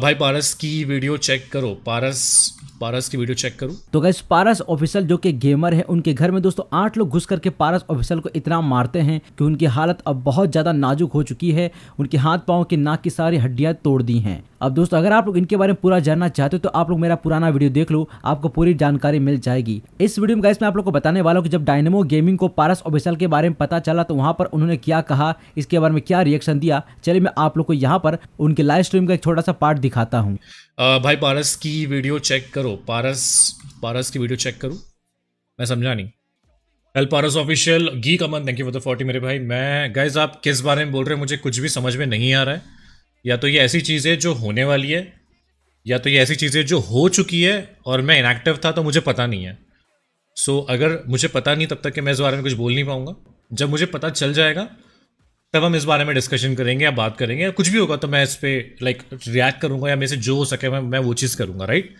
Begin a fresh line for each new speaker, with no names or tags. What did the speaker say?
भाई पारस की video check करो पारस पारस की वीडियो चेक करो
तो गैस पारस ऑफिसल जो कि गेमर है उनके घर में दोस्तों आठ लोग घुस करके पारस ऑफिसल को इतना मारते हैं कि उनकी हालत अब बहुत ज़्यादा नाजुक हो चुकी है उनके हाथ पाओ के नाक की सारी हड्डियां तोड़ दी हैं अब दोस्तों अगर आप लोग इनके बारे में पूरा जानना चाहते हो तो आप लोग मेरा पुराना वीडियो देख लो आपको पूरी जानकारी मिल जाएगी इस वीडियो में गाइस मैं आप लोग को बताने वाला हूँ कि जब डायनेमो गेमिंग को पारस ओबिसल के बारे में पता चला तो वहाँ पर उन्होंने क्या कहा इसके बारे में क्या रिएक्शन दिया चलिए मैं आप लोग को यहाँ पर उनके लाइव स्ट्रीम का एक छोटा सा पार्ट दिखाता हूँ
भाई पारस की वीडियो चेक करो पारस पारस की वीडियो चेक करो मैं समझा नहीं एल पारस ऑफिशियल गी कमन thank you for the forty मेरे भाई मैं गाइज आप किस बारे में बोल रहे हैं मुझे कुछ भी समझ में नहीं आ रहा है या तो ये ऐसी चीज़ है जो होने वाली है या तो ये ऐसी चीज़ है जो हो चुकी है और मैं इनएक्टिव था तो मुझे पता नहीं है सो so, अगर मुझे पता नहीं तब तक कि मैं इस बारे में कुछ बोल नहीं पाऊंगा जब मुझे पता चल जाएगा तब हम इस बारे में डिस्कशन करेंगे या बात करेंगे या कुछ भी होगा तो मैं इस पर लाइक रिएक्ट करूंगा या मेरे से जो हो सके मैं मैं वो चीज़ करूँगा राइट